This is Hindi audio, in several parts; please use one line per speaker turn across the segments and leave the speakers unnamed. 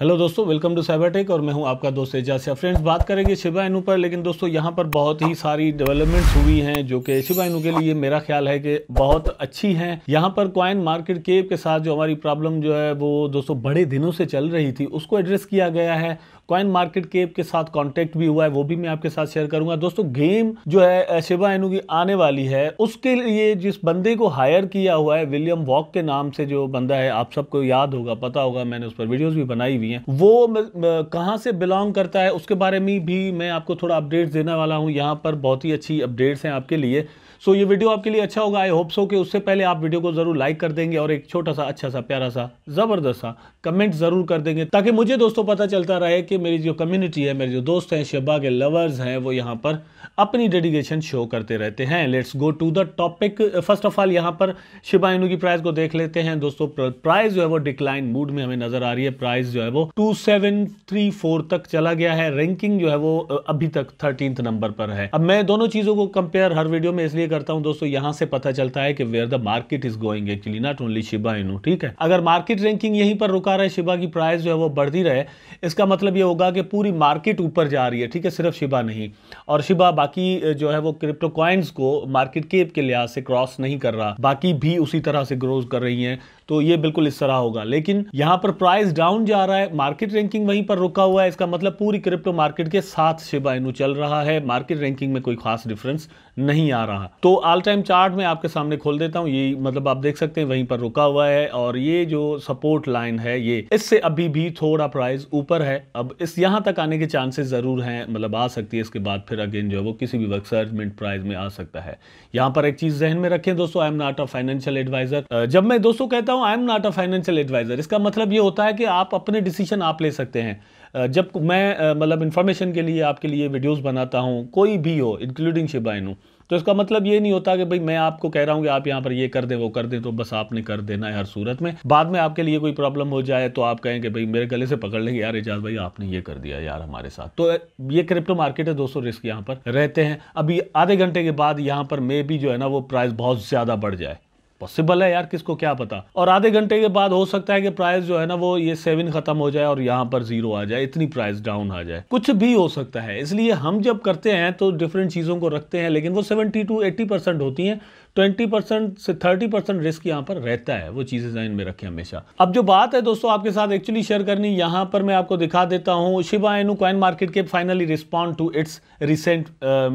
हेलो दोस्तों वेलकम टू साइबर टेक और मैं हूं आपका दोस्त एजाज से फ्रेंड्स बात करेंगे शिवा इनू पर लेकिन दोस्तों यहां पर बहुत ही सारी डेवलपमेंट्स हुई हैं जो कि शिवा इनू के लिए मेरा ख्याल है कि बहुत अच्छी हैं यहां पर क्वाइन मार्केट केप के साथ जो हमारी प्रॉब्लम जो है वो दोस्तों बड़े दिनों से चल रही थी उसको एड्रेस किया गया है क्वाइन मार्केट केप के साथ कॉन्टेक्ट भी हुआ है वो भी मैं आपके साथ शेयर करूंगा दोस्तों गेम जो है शिबा इनू की आने वाली है उसके लिए जिस बंदे को हायर किया हुआ है विलियम वॉक के नाम से जो बंदा है आप सबको याद होगा पता होगा मैंने उस पर वीडियोज भी बनाई हुई हुई हैं वो कहाँ से बिलोंग करता है उसके बारे में भी मैं आपको थोड़ा अपडेट्स देने वाला हूँ यहाँ पर बहुत ही अच्छी अपडेट्स हैं आपके लिए सो ये वीडियो आपके लिए अच्छा होगा आई होप सो कि उससे पहले आप वीडियो को जरूर लाइक कर देंगे और एक छोटा सा अच्छा सा प्यारा सा ज़बरदस्त सा कमेंट ज़रूर कर देंगे ताकि मुझे दोस्तों पता चलता रहे कि मेरी जो कम्युनिटी है मेरे जो दोस्त हैं शबा के लवर्स हैं वो यहाँ पर अपनी डेडिकेशन शो करते रहते हैं let's go to the topic first of all यहाँ पर शिबा इनू की प्राइज़ को देख लेते हैं दोस्तों प्राइज़ जो है वो डिक्लाइन मूड में हमें नज़र आ रही है प्राइज़ जो है वो 2734 तक चला गया है रैंकिंग जो है वो अभी तक थर्टीन नंबर पर है अब मैं दोनों चीजों को कंपेयर हर वीडियो में इसलिए करता हूं दोस्तों यहां से पता चलता है कि where the market is going actually not only Shiba Inu ठीक है अगर मार्केट रैंकिंग यहीं पर रुका रहे शिबा की प्राइस जो है वो बढ़ती रहे इसका मतलब ये होगा कि पूरी मार्केट ऊपर जा रही है ठीक है सिर्फ शिबा नहीं और शिबा बाकी जो है वो क्रिप्टो कॉइन्स को मार्केट केप के लिहाज से क्रॉस नहीं कर रहा बाकी भी उसी तरह से ग्रोज कर रही है तो ये बिल्कुल इस तरह होगा लेकिन यहाँ पर प्राइस डाउन जा रहा है मार्केट रैंकिंग वहीं पर रुका हुआ है इसका मतलब पूरी क्रिप्टो मार्केट के साथ शिबा इनू चल रहा है मार्केट रैंकिंग में कोई खास डिफरेंस नहीं आ रहा तो ऑल टाइम चार्ट में आपके सामने खोल देता हूं ये मतलब आप देख सकते हैं वहीं पर रुका हुआ है और ये जो सपोर्ट लाइन है ये इससे अभी भी थोड़ा प्राइस ऊपर है अब इस यहां तक आने के चांसेस ज़रूर हैं मतलब आ सकती है इसके बाद फिर अगेन जो है वो किसी भी वक्त सर्च मिनट प्राइस में आ सकता है यहां पर एक चीज़ जहन में रखें दोस्तों I am not a financial advisor जब मैं दोस्तों कहता हूँ I am not a financial advisor इसका मतलब ये होता है कि आप अपने डिसीजन आप ले सकते हैं जब मैं मतलब इन्फॉर्मेशन के लिए आपके लिए वीडियोस बनाता हूं कोई भी हो इंक्लूडिंग शिबाइनू तो इसका मतलब ये नहीं होता कि भाई मैं आपको कह रहा हूँ कि आप यहाँ पर ये कर दें वो कर दें तो बस आपने कर देना है हर सूरत में बाद में आपके लिए कोई प्रॉब्लम हो जाए तो आप कहें कि भाई मेरे गले से पकड़ लेंगे यार एजाज भाई आपने ये कर दिया यार हमारे साथ तो ये क्रिप्टो मार्केट है दोस्तों रिस्क यहाँ पर रहते हैं अभी आधे घंटे के बाद यहाँ पर मे भी जो है ना वो प्राइस बहुत ज़्यादा बढ़ जाए पॉसिबल है यार किसको क्या पता और आधे घंटे के बाद हो सकता है कि प्राइस जो है ना वो ये सेवन खत्म हो जाए और यहाँ पर जीरो आ जाए इतनी प्राइस डाउन आ जाए कुछ भी हो सकता है इसलिए हम जब करते हैं तो डिफरेंट चीज़ों को रखते हैं लेकिन वो सेवेंटी टू एट्टी परसेंट होती है ट्वेंटी परसेंट से थर्टी परसेंट रिस्क यहाँ पर रहता है वो चीज़ें जहन में रखें हमेशा अब जो बात है दोस्तों आपके साथ एक्चुअली शेयर करनी यहाँ पर मैं आपको दिखा देता हूँ शिवा एनू कॉइन मार्केट के finally respond to its recent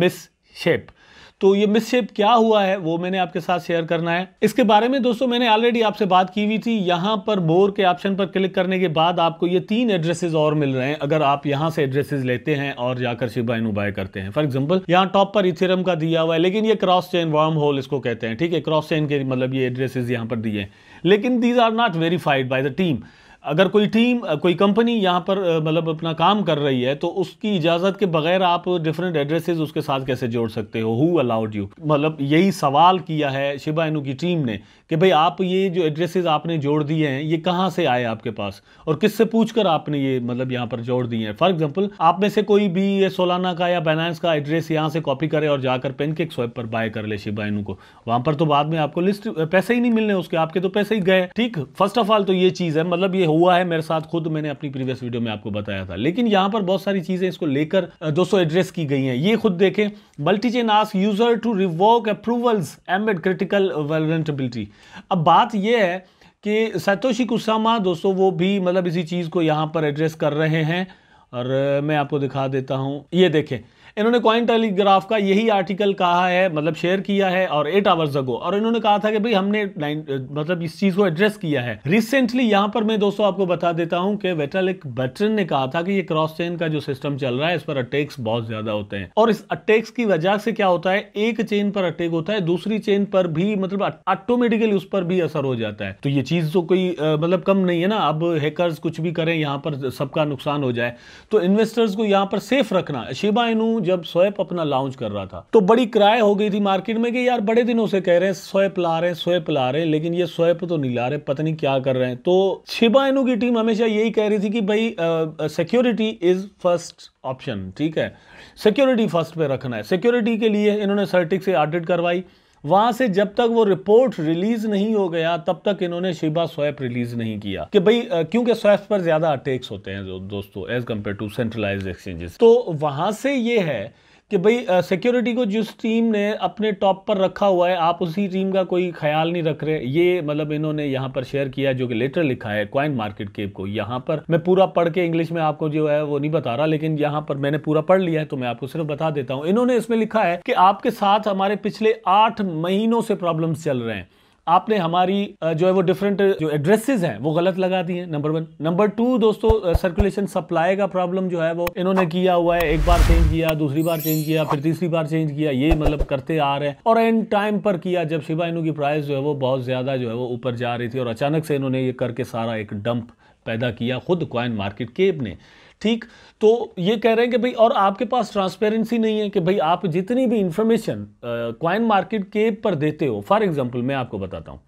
mishap तो ये मिसशेप क्या हुआ है वो मैंने आपके साथ शेयर करना है इसके बारे में दोस्तों मैंने ऑलरेडी आपसे बात की हुई थी यहाँ पर बोर के ऑप्शन पर क्लिक करने के बाद आपको ये तीन एड्रेसेस और मिल रहे हैं अगर आप यहाँ से एड्रेसेस लेते हैं और जाकर शिबा इन बाय करते हैं फॉर एग्जाम्पल यहाँ टॉप पर इथेरम का दिया हुआ है लेकिन ये क्रॉस चेन वार्म होल इसको कहते हैं ठीक है क्रॉस चेन के मतलब ये एड्रेसेज यहाँ पर दिए हैं लेकिन these are not verified by the team अगर कोई टीम कोई कंपनी यहाँ पर मतलब अपना काम कर रही है तो उसकी इजाज़त के बगैर आप डिफरेंट एड्रेसेस उसके साथ कैसे जोड़ सकते हो हु अलाउड यू मतलब यही सवाल किया है शिबा इनू की टीम ने कि भाई आप ये जो एड्रेसेस आपने जोड़ दिए हैं ये कहाँ से आए आपके पास और किससे पूछ आपने ये मतलब यहाँ पर जोड़ दिए हैं फॉर एग्जाम्पल आप में से कोई भी ये सोलाना का या बाइनांस का एड्रेस यहाँ से कॉपी करे और जाकर पेन के स्वैप पर बाय कर ले शिबा इनू को वहाँ पर तो बाद में आपको लिस्ट पैसे ही नहीं मिलने उसके आपके तो पैसे ही गए ठीक फर्स्ट ऑफ ऑल तो ये चीज़ है मतलब ये हुआ है मेरे साथ खुद मैंने अपनी प्रीवियस वीडियो में आपको बताया था लेकिन यहां पर बहुत सारी चीज़ें इसको लेकर दोस्तों एड्रेस की गई हैं ये खुद देखें multi chain ask user to revoke approvals amid critical vulnerability अब बात यह है कि सतोशी कुसामा दोस्तों वो भी मतलब इसी चीज़ को यहां पर एड्रेस कर रहे हैं और मैं आपको दिखा देता हूं ये देखें इन्होंने कॉइन टेलीग्राफ का यही आर्टिकल कहा है मतलब शेयर किया है और एट आवर्स अगो और इन्होंने कहा था कि भाई हमने मतलब इस चीज को एड्रेस किया है रिसेंटली यहां पर मैं दोस्तों आपको बता देता हूं कि वेटालिक बटन ने कहा था कि ये क्रॉस चेन का जो सिस्टम चल रहा है इस पर अटैक्स बहुत ज्यादा होते हैं और इस अटैक्स की वजह से क्या होता है एक चेन पर अटैक होता है दूसरी चेन पर भी मतलब ऑटोमेटिकली उस पर भी असर हो जाता है तो ये चीज तो कोई मतलब कम नहीं है ना अब हैकर्स कुछ भी करें यहां पर सबका नुकसान हो जाए तो इन्वेस्टर्स को यहां पर सेफ रखना शिबा इनू जब स्वैप अपना लॉन्च कर रहा था तो बड़ी क्राय हो गई थी मार्केट में कि यार बड़े दिनों से कह रहे हैं स्वैप ला रहे हैं स्वैप ला रहे हैं लेकिन ये स्वैप तो नहीं ला रहे पता नहीं क्या कर रहे हैं तो छिबा इनू की टीम हमेशा यही कह रही थी कि भाई सिक्योरिटी इज फर्स्ट ऑप्शन ठीक है सिक्योरिटी फर्स्ट पे रखना है सिक्योरिटी के लिए इन्होंने सर्टिक से ऑडिट करवाई वहां से जब तक वो रिपोर्ट रिलीज नहीं हो गया तब तक इन्होंने शिबा स्वैप रिलीज नहीं किया कि भाई क्योंकि स्वैप पर ज्यादा अटैक्स होते हैं दोस्तों as compared to centralised exchanges तो वहां से ये है कि भाई सिक्योरिटी को जिस टीम ने अपने टॉप पर रखा हुआ है आप उसी टीम का कोई ख्याल नहीं रख रहे ये मतलब इन्होंने यहाँ पर शेयर किया जो कि लेटर लिखा है क्वाइन मार्केट केप को यहाँ पर मैं पूरा पढ़ के इंग्लिश में आपको जो है वो नहीं बता रहा लेकिन यहाँ पर मैंने पूरा पढ़ लिया है तो मैं आपको सिर्फ बता देता हूँ इन्होंने इसमें लिखा है कि आपके साथ हमारे पिछले आठ महीनों से प्रॉब्लम्स चल रहे हैं आपने हमारी जो है वो डिफरेंट जो एड्रेसेस हैं वो गलत लगा दी हैं नंबर वन नंबर टू दोस्तों सर्कुलेशन सप्लाई का प्रॉब्लम जो है वो इन्होंने किया हुआ है एक बार चेंज किया दूसरी बार चेंज किया फिर तीसरी बार चेंज किया ये मतलब करते आ रहे हैं और एंड टाइम पर किया जब शिवा इनू की प्राइस जो है वो बहुत ज़्यादा जो है वो ऊपर जा रही थी और अचानक से इन्होंने ये करके सारा एक डंप पैदा किया खुद क्वाइन मार्केट केब ने ठीक तो ये कह रहे हैं कि भाई और आपके पास ट्रांसपेरेंसी नहीं है कि भाई आप जितनी भी इंफॉर्मेशन क्वाइन मार्केट के पर देते हो फॉर एग्जाम्पल मैं आपको बताता हूँ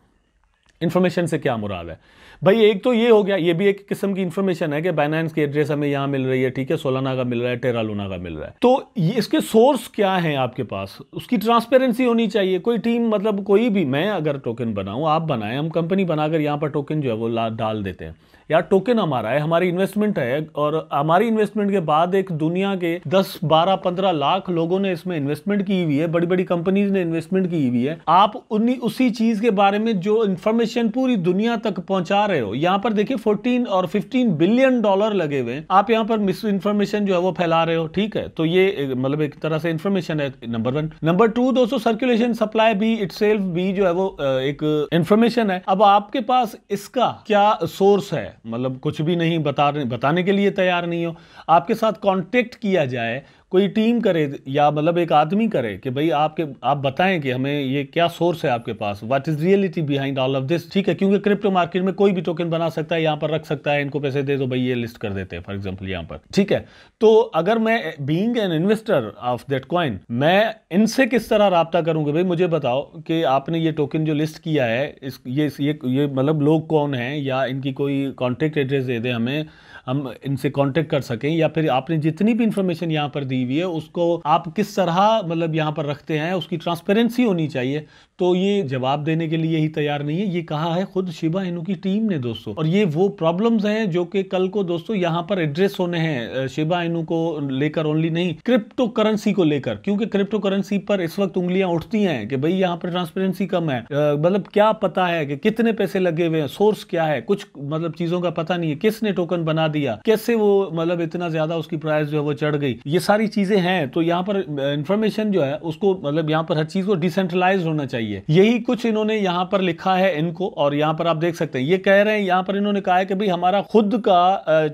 इन्फॉर्मेशन से क्या मुराद है भाई एक तो ये हो गया ये भी एक किस्म की इन्फॉर्मेशन है कि बाइनेंस की एड्रेस हमें यहाँ मिल रही है ठीक है सोलाना का मिल रहा है टेरा लोना का मिल रहा है तो इसके सोर्स क्या हैं आपके पास उसकी ट्रांसपेरेंसी होनी चाहिए कोई टीम मतलब कोई भी मैं अगर टोकन बनाऊँ आप बनाएं हम कंपनी बनाकर यहाँ पर टोकन जो है वो डाल देते हैं यार टोकन हमारा है हमारी इन्वेस्टमेंट है और हमारी इन्वेस्टमेंट के बाद एक दुनिया के दस बारह पंद्रह लाख लोगों ने इसमें इन्वेस्टमेंट की हुई है बड़ी बड़ी कंपनीज ने इन्वेस्टमेंट की हुई है आप उन्नी उसी चीज के बारे में जो इन्फॉर्मेशन पूरी दुनिया तक पहुंचा रहे हो यहाँ पर देखिए फोर्टीन और फिफ्टीन बिलियन डॉलर लगे हुए आप यहाँ पर मिस इन्फॉर्मेशन जो है वो फैला रहे हो ठीक है तो ये मतलब एक तरह से इन्फॉर्मेशन है नंबर वन नंबर टू दोस्तों सर्कुलेशन सप्लाई भी इट भी जो है वो एक इन्फॉर्मेशन है अब आपके पास इसका क्या सोर्स है मतलब कुछ भी नहीं बता बताने के लिए तैयार नहीं हो आपके साथ कांटेक्ट किया जाए कोई टीम करे या मतलब एक आदमी करे कि भाई आपके आप बताएं कि हमें ये क्या सोर्स है आपके पास what is reality behind all of this ठीक है क्योंकि क्रिप्टो मार्केट में कोई भी टोकन बना सकता है यहाँ पर रख सकता है इनको पैसे दे दो भाई ये लिस्ट कर देते हैं फॉर एग्जाम्पल यहाँ पर ठीक है तो अगर मैं being an investor of that coin मैं इनसे किस तरह रबता करूँगा भाई मुझे बताओ कि आपने ये टोकन जो लिस्ट किया है इस ये ये, ये मतलब लोग कौन हैं या इनकी कोई कॉन्टेक्ट एड्रेस दे दें हमें हम इनसे कॉन्टेक्ट कर सकें या फिर आपने जितनी भी इंफॉर्मेशन यहाँ पर दी करी हुई है उसको आप किस तरह मतलब यहाँ पर रखते हैं उसकी ट्रांसपेरेंसी होनी चाहिए तो ये जवाब देने के लिए ही तैयार नहीं है ये कहा है खुद शिबा इनू की टीम ने दोस्तों और ये वो प्रॉब्लम्स हैं जो कि कल को दोस्तों यहाँ पर एड्रेस होने हैं शिबा इनू को लेकर ओनली नहीं क्रिप्टो करेंसी को लेकर क्योंकि क्रिप्टो करेंसी पर इस वक्त उंगलियां उठती हैं कि भाई यहाँ पर ट्रांसपेरेंसी कम है मतलब क्या पता है कि कितने पैसे लगे हुए हैं सोर्स क्या है कुछ मतलब चीजों का पता नहीं है किसने टोकन बना दिया कैसे वो मतलब इतना ज्यादा उसकी प्राइस जो है वो चढ़ गई ये सारी चीजें हैं तो यहाँ पर इंफॉर्मेशन जो है उसको मतलब यहाँ पर हर चीज को डिसेंट्रलाइज होना चाहिए चाहिए यही कुछ इन्होंने यहाँ पर लिखा है इनको और यहाँ पर आप देख सकते हैं ये कह रहे हैं यहाँ पर इन्होंने कहा है कि भाई हमारा खुद का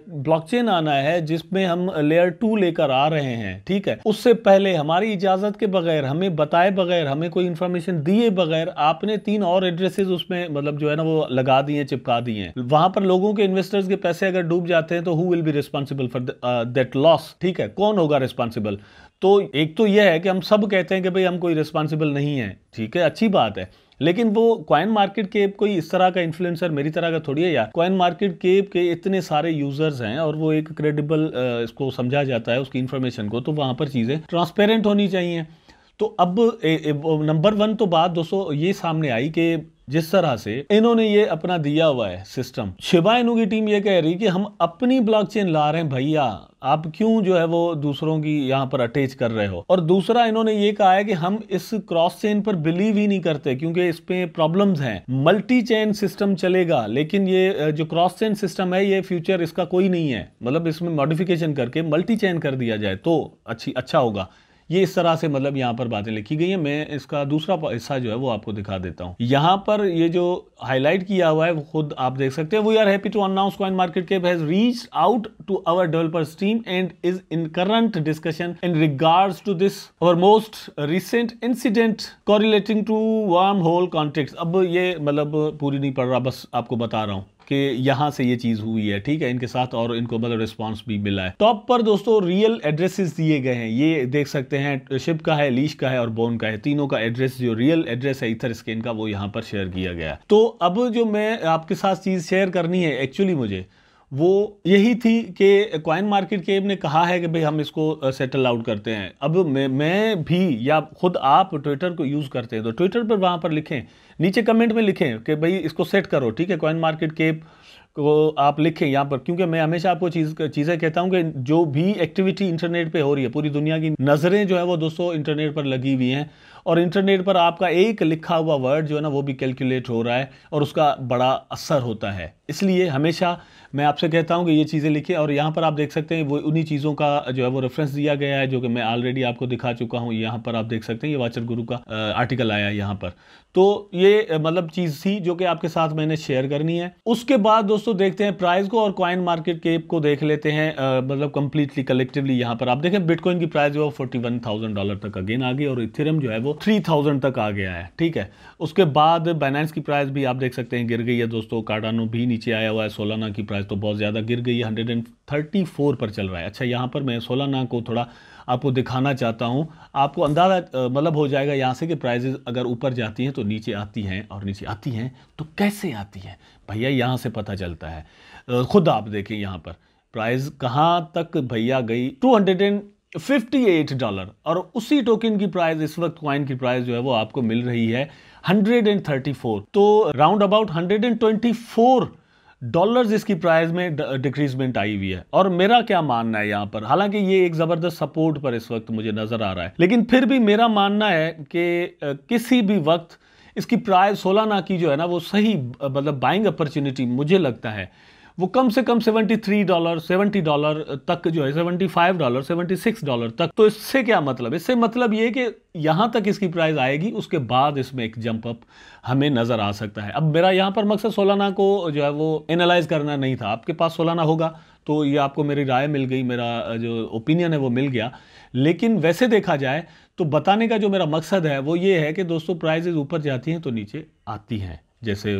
ब्लॉकचेन आना है जिसमें हम लेयर टू लेकर आ रहे हैं ठीक है उससे पहले हमारी इजाजत के बगैर हमें बताए बगैर हमें कोई इंफॉर्मेशन दिए बगैर आपने तीन और एड्रेसेस उसमें मतलब जो है ना वो लगा दिए चिपका दिए हैं वहां पर लोगों के इन्वेस्टर्स के पैसे अगर डूब जाते हैं तो who will be responsible for that loss ठीक है कौन होगा रिस्पॉन्सिबल तो एक तो यह है कि हम सब कहते हैं कि भाई हम कोई रिस्पॉन्सिबल नहीं है ठीक है अच्छी बात है लेकिन वो क्वाइन मार्केट केप कोई इस तरह का इन्फ्लुएंसर मेरी तरह का थोड़ी है यार क्वाइन मार्केट केप के इतने सारे यूजर्स हैं और वो एक क्रेडिबल इसको समझा जाता है उसकी इन्फॉर्मेशन को तो वहाँ पर चीज़ें ट्रांसपेरेंट होनी चाहिए तो अब नंबर वन तो बात दोस्तों ये सामने आई कि जिस तरह से इन्होंने ये अपना दिया हुआ है सिस्टम शिवा इनू की टीम ये कह रही कि हम अपनी ब्लॉकचेन ला रहे हैं भैया आप क्यों जो है वो दूसरों की यहाँ पर अटैच कर रहे हो और दूसरा इन्होंने ये कहा है कि हम इस क्रॉस चेन पर बिलीव ही नहीं करते क्योंकि इसमें प्रॉब्लम्स हैं मल्टी चेन सिस्टम चलेगा लेकिन ये जो क्रॉस चेन सिस्टम है ये फ्यूचर इसका कोई नहीं है मतलब इसमें मॉडिफिकेशन करके मल्टी चेन कर दिया जाए तो अच्छी अच्छा होगा ये इस तरह से मतलब यहाँ पर बातें लिखी गई हैं मैं इसका दूसरा हिस्सा जो है वो आपको दिखा देता हूँ यहाँ पर ये जो हाईलाइट किया हुआ है वो खुद आप देख सकते हैं we are happy to announce coin market cap has reach out to our developers team and is in current discussion in regards to this our most recent incident correlating to Wormhole contact अब ये मतलब पूरी नहीं पड़ रहा बस आपको बता रहा हूँ कि यहाँ से ये चीज़ हुई है ठीक है इनके साथ और इनको मतलब रिस्पॉन्स भी मिला है टॉप तो पर दोस्तों रियल एड्रेसेस दिए गए हैं ये देख सकते हैं शिप का है लीश का है और बोन का है तीनों का एड्रेस जो रियल एड्रेस है इथर स्कैन का वो यहाँ पर शेयर किया गया तो अब जो मैं आपके साथ चीज़ शेयर करनी है एक्चुअली मुझे वो यही थी कि कॉइन मार्केट केब ने कहा है कि भाई हम इसको सेटल आउट करते हैं अब मैं मैं भी या खुद आप ट्विटर को यूज़ करते हैं तो ट्विटर पर वहाँ पर लिखें नीचे कमेंट में लिखें कि भाई इसको सेट करो ठीक है कॉइन मार्केट केब को आप लिखें यहाँ पर क्योंकि मैं हमेशा आपको चीज चीज़ें कहता हूँ कि जो भी एक्टिविटी इंटरनेट पे हो रही है पूरी दुनिया की नज़रें जो है वो दोस्तों इंटरनेट पर लगी हुई हैं और इंटरनेट पर आपका एक लिखा हुआ वर्ड जो है ना वो भी कैलकुलेट हो रहा है और उसका बड़ा असर होता है इसलिए हमेशा मैं आपसे कहता हूँ कि ये चीज़ें लिखें और यहाँ पर आप देख सकते हैं वो उन्हीं चीज़ों का जो है वो रेफरेंस दिया गया है जो कि मैं ऑलरेडी आपको दिखा चुका हूँ यहाँ पर आप देख सकते हैं ये वाचर गुरु का आर्टिकल आया है यहाँ पर तो ये मतलब चीज़ थी जो कि आपके साथ मैंने शेयर करनी है उसके बाद दोस्तों दोस्तों देखते हैं प्राइस को और क्वाइन मार्केट केप को देख लेते हैं मतलब कंप्लीटली कलेक्टिवली यहाँ पर आप देखें बिटकॉइन की प्राइस जो है फोर्टी वन थाउजेंड डॉलर तक अगेन आ गई और इथेरियम जो है वो थ्री थाउजेंड तक आ गया है ठीक है उसके बाद बाइनेंस की प्राइस भी आप देख सकते हैं गिर गई है दोस्तों कार्डानो भी नीचे आया हुआ है सोलाना की प्राइस तो बहुत ज़्यादा गिर गई है हंड्रेड एंड थर्टी फोर पर चल रहा है अच्छा यहाँ पर मैं सोलाना को थोड़ा आपको दिखाना चाहता हूँ आपको अंदाज़ा मतलब हो जाएगा यहाँ से कि प्राइजेज़ अगर ऊपर जाती हैं तो नीचे आती हैं और नीचे आती हैं तो कैसे आती हैं भैया यहाँ से पता चलता है ख़ुद आप देखें यहाँ पर प्राइज़ कहाँ तक भैया गई two hundred and fifty eight dollar और उसी टोकन की प्राइज इस वक्त क्वाइन की प्राइज जो है वो आपको मिल रही है हंड्रेड एंड थर्टी फोर तो round about hundred and twenty four dollars इसकी प्राइस में डिक्रीजमेंट आई हुई है और मेरा क्या मानना है यहाँ पर हालांकि ये एक ज़बरदस्त सपोर्ट पर इस वक्त मुझे नज़र आ रहा है लेकिन फिर भी मेरा मानना है कि किसी भी वक्त इसकी प्राइस सोलाना की जो है ना वो सही मतलब बाइंग अपॉर्चुनिटी मुझे लगता है वो कम से कम 73 डॉलर 70 डॉलर तक जो है 75 डॉलर 76 डॉलर तक तो इससे क्या मतलब इससे मतलब ये कि यहाँ तक इसकी प्राइस आएगी उसके बाद इसमें एक जंप अप हमें नज़र आ सकता है अब मेरा यहाँ पर मकसद सोलाना को जो है वो एनालाइज करना नहीं था आपके पास सोलाना होगा तो ये आपको मेरी राय मिल गई मेरा जो ओपिनियन है वो मिल गया लेकिन वैसे देखा जाए तो बताने का जो मेरा मकसद है वो ये है कि दोस्तों प्राइजेज ऊपर जाती हैं तो नीचे आती हैं जैसे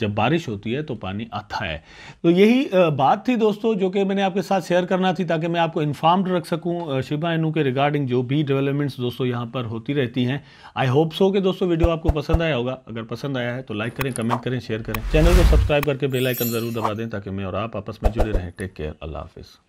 जब बारिश होती है तो पानी आता है तो यही बात थी दोस्तों जो कि मैंने आपके साथ शेयर करना थी ताकि मैं आपको इन्फॉर्म्ड रख सकूं शिबा इनू के रिगार्डिंग जो भी डेवलपमेंट्स दोस्तों यहां पर होती रहती हैं आई होप सो कि दोस्तों वीडियो आपको पसंद आया होगा अगर पसंद आया है तो लाइक करें कमेंट करें शेयर करें चैनल को सब्सक्राइब करके बेलाइकन ज़रूर दबा दें ताकि मैं और आप आपस में जुड़े रहें टेक केयर अल्लाह हाफिज़